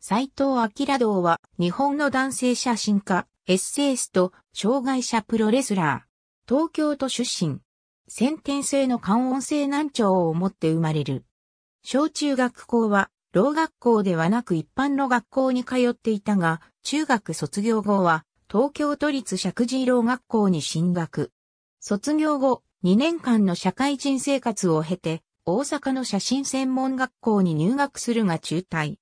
斎藤明堂は日本の男性写真家、エッセイスト、障害者プロレスラー。東京都出身。先天性の感音性難聴を持って生まれる。小中学校は、老学校ではなく一般の学校に通っていたが、中学卒業後は、東京都立石神井老学校に進学。卒業後、2年間の社会人生活を経て、大阪の写真専門学校に入学するが中退。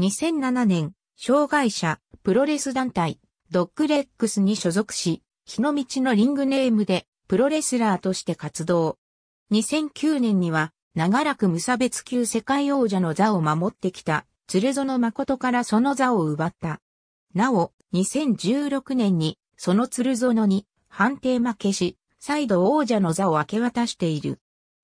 2007年、障害者、プロレス団体、ドッグレックスに所属し、日の道のリングネームで、プロレスラーとして活動。2009年には、長らく無差別級世界王者の座を守ってきた、鶴園誠からその座を奪った。なお、2016年に、その鶴園に、判定負けし、再度王者の座を明け渡している。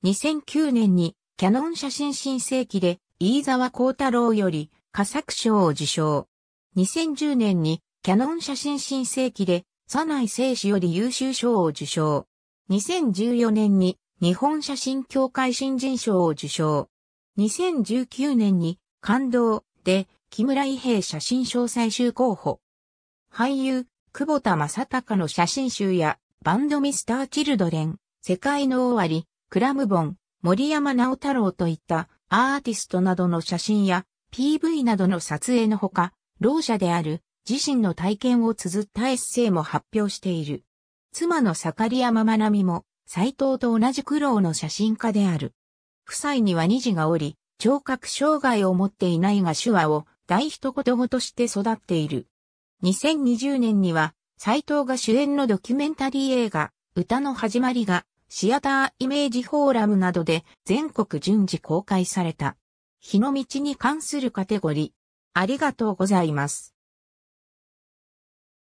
2009年に、キャノン写真新世紀で、飯沢幸太郎より、佳作賞を受賞。2010年にキャノン写真新世紀で、佐内聖史より優秀賞を受賞。2014年に日本写真協会新人賞を受賞。2019年に感動で木村伊平写真賞最終候補。俳優、久保田正隆の写真集やバンドミスター・チルドレン、世界の終わり、クラムボン、森山直太郎といったアーティストなどの写真や PV などの撮影のほか、老者である自身の体験を綴ったエッセイも発表している。妻の盛山まなみも、斎藤と同じ苦労の写真家である。夫妻には二児がおり、聴覚障害を持っていないが手話を大一言語として育っている。2020年には、斎藤が主演のドキュメンタリー映画、歌の始まりが、シアターイメージフォーラムなどで全国順次公開された。日の道に関するカテゴリー。ありがとうございます。